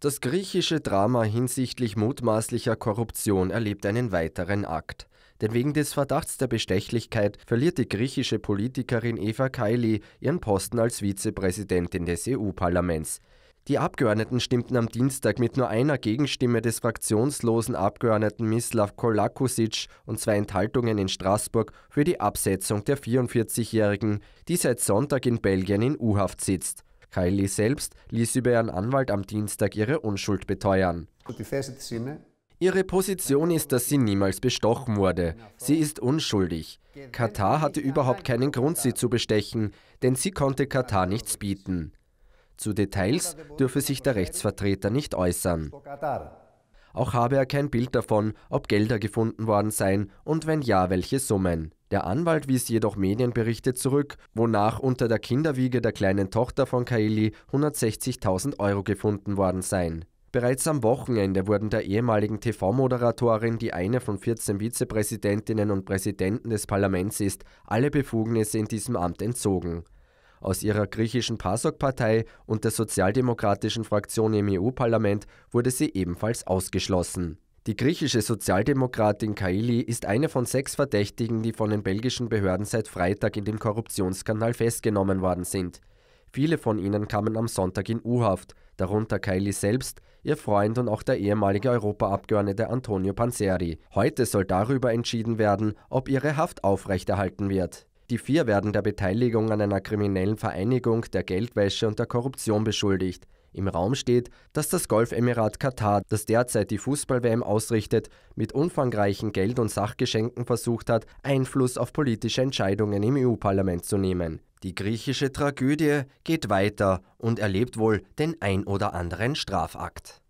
Das griechische Drama hinsichtlich mutmaßlicher Korruption erlebt einen weiteren Akt. Denn wegen des Verdachts der Bestechlichkeit verliert die griechische Politikerin Eva Kaili ihren Posten als Vizepräsidentin des EU-Parlaments. Die Abgeordneten stimmten am Dienstag mit nur einer Gegenstimme des fraktionslosen Abgeordneten Mislav Kolakusic und zwei Enthaltungen in Straßburg für die Absetzung der 44-Jährigen, die seit Sonntag in Belgien in U-Haft sitzt. Kylie selbst ließ über ihren Anwalt am Dienstag ihre Unschuld beteuern. Ihre Position ist, dass sie niemals bestochen wurde. Sie ist unschuldig. Katar hatte überhaupt keinen Grund, sie zu bestechen, denn sie konnte Katar nichts bieten. Zu Details dürfe sich der Rechtsvertreter nicht äußern. Auch habe er kein Bild davon, ob Gelder gefunden worden seien und wenn ja, welche Summen. Der Anwalt wies jedoch Medienberichte zurück, wonach unter der Kinderwiege der kleinen Tochter von Kaili 160.000 Euro gefunden worden seien. Bereits am Wochenende wurden der ehemaligen TV-Moderatorin, die eine von 14 Vizepräsidentinnen und Präsidenten des Parlaments ist, alle Befugnisse in diesem Amt entzogen. Aus ihrer griechischen PASOK-Partei und der sozialdemokratischen Fraktion im EU-Parlament wurde sie ebenfalls ausgeschlossen. Die griechische Sozialdemokratin Kaili ist eine von sechs Verdächtigen, die von den belgischen Behörden seit Freitag in dem Korruptionskanal festgenommen worden sind. Viele von ihnen kamen am Sonntag in U-Haft, darunter Kaili selbst, ihr Freund und auch der ehemalige Europaabgeordnete Antonio Panzeri. Heute soll darüber entschieden werden, ob ihre Haft aufrechterhalten wird. Die vier werden der Beteiligung an einer kriminellen Vereinigung, der Geldwäsche und der Korruption beschuldigt. Im Raum steht, dass das Golfemirat Katar, das derzeit die Fußball-WM ausrichtet, mit umfangreichen Geld- und Sachgeschenken versucht hat, Einfluss auf politische Entscheidungen im EU-Parlament zu nehmen. Die griechische Tragödie geht weiter und erlebt wohl den ein oder anderen Strafakt.